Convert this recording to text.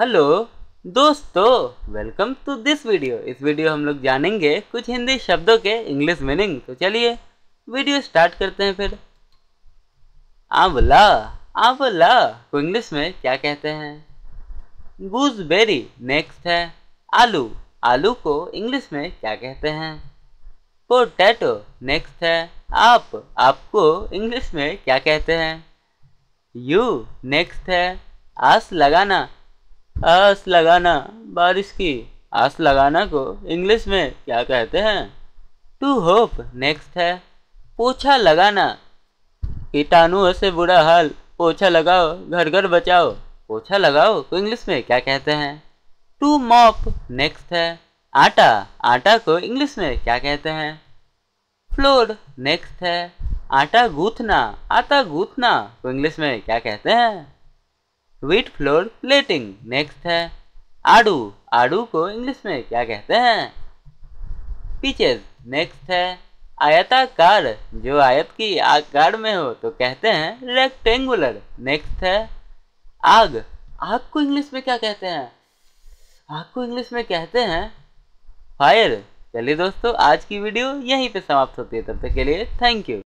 hello दोस्तों welcome to this video इस video हम लोग जानेंगे कुछ हिंदी शब्दों के इंग्लिश मीनिंग तो चलिए वीडियो स्टार्ट करते हैं फिर आंवला आंवला को इंग्लिश में क्या कहते हैं गूजबेरी नेक्स्ट है आलू आलू को इंग्लिश में क्या कहते हैं पोटैटो नेक्स्ट है आप आपको इंग्लिश में क्या कहते हैं यू नेक्स्ट है आस लगाना आस लगाना बारिश की आस लगाना को इंग्लिश में क्या कहते हैं टू होप नेक्स्ट है पोछा लगाना कीटाणु से बुरा हाल पोछा लगाओ घर घर बचाओ पोछा लगाओ को इंग्लिश में क्या कहते हैं टू मॉप नेक्स्ट है आटा आटा को इंग्लिश में क्या कहते हैं फ्लोर नेक्स्ट है आटा गूंथना आटा गूंथना को इंग्लिश में क्या कहते हैं विथ फ्लोर प्लेटिंग नेक्स्ट है आड़ू आड़ू को इंग्लिश में क्या कहते हैं पिचेस नेक्स्ट है आयताकार जो आयत की आकार में हो तो कहते हैं रेक्टेंगुलर नेक्स्ट है आग आग को इंग्लिश में क्या कहते हैं आग को इंग्लिश में कहते हैं फायर चलिए दोस्तों आज की वीडियो यहीं पे समाप्त होती है तब तक के लिए थैंक यू